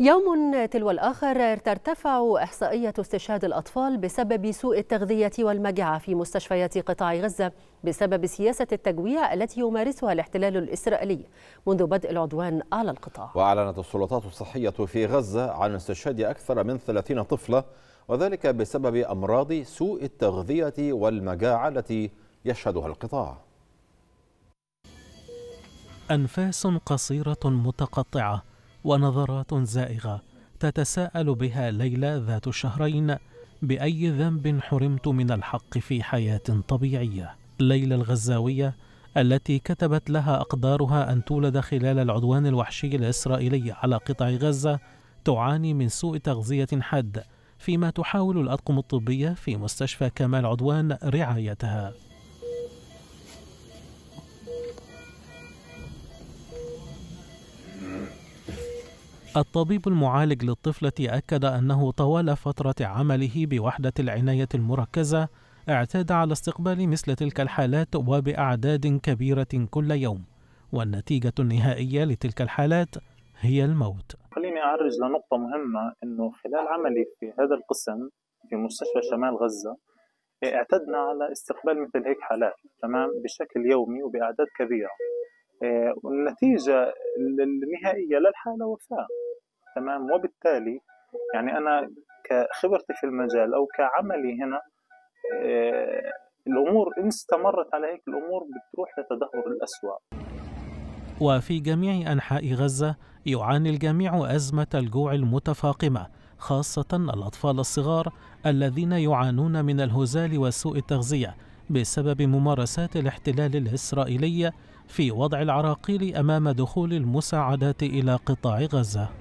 يوم تلو الآخر ترتفع إحصائية استشهاد الأطفال بسبب سوء التغذية والمجاعة في مستشفيات قطاع غزة بسبب سياسة التجويع التي يمارسها الاحتلال الإسرائيلي منذ بدء العدوان على القطاع وأعلنت السلطات الصحية في غزة عن استشهاد أكثر من 30 طفلة وذلك بسبب أمراض سوء التغذية والمجاعة التي يشهدها القطاع أنفاس قصيرة متقطعة ونظرات زائغة تتساءل بها ليلى ذات الشهرين بأي ذنب حرمت من الحق في حياة طبيعية ليلى الغزاوية التي كتبت لها أقدارها أن تولد خلال العدوان الوحشي الإسرائيلي على قطاع غزة تعاني من سوء تغذية حاد فيما تحاول الأطقم الطبية في مستشفى كمال عدوان رعايتها الطبيب المعالج للطفلة أكد أنه طوال فترة عمله بوحدة العناية المركزة اعتاد على استقبال مثل تلك الحالات وبأعداد كبيرة كل يوم والنتيجة النهائية لتلك الحالات هي الموت خليني أعرج لنقطة مهمة أنه خلال عملي في هذا القسم في مستشفى شمال غزة اعتدنا على استقبال مثل هيك حالات تمام بشكل يومي وبأعداد كبيرة آه، والنتيجة النهائية للحالة وفاة تمام وبالتالي يعني أنا كخبرتي في المجال أو كعملي هنا آه، الأمور إن استمرت على هيك الأمور بتروح لتدهور الأسوأ وفي جميع أنحاء غزة يعاني الجميع أزمة الجوع المتفاقمة خاصة الأطفال الصغار الذين يعانون من الهزال وسوء التغذية بسبب ممارسات الاحتلال الإسرائيلي في وضع العراقيل أمام دخول المساعدات إلى قطاع غزة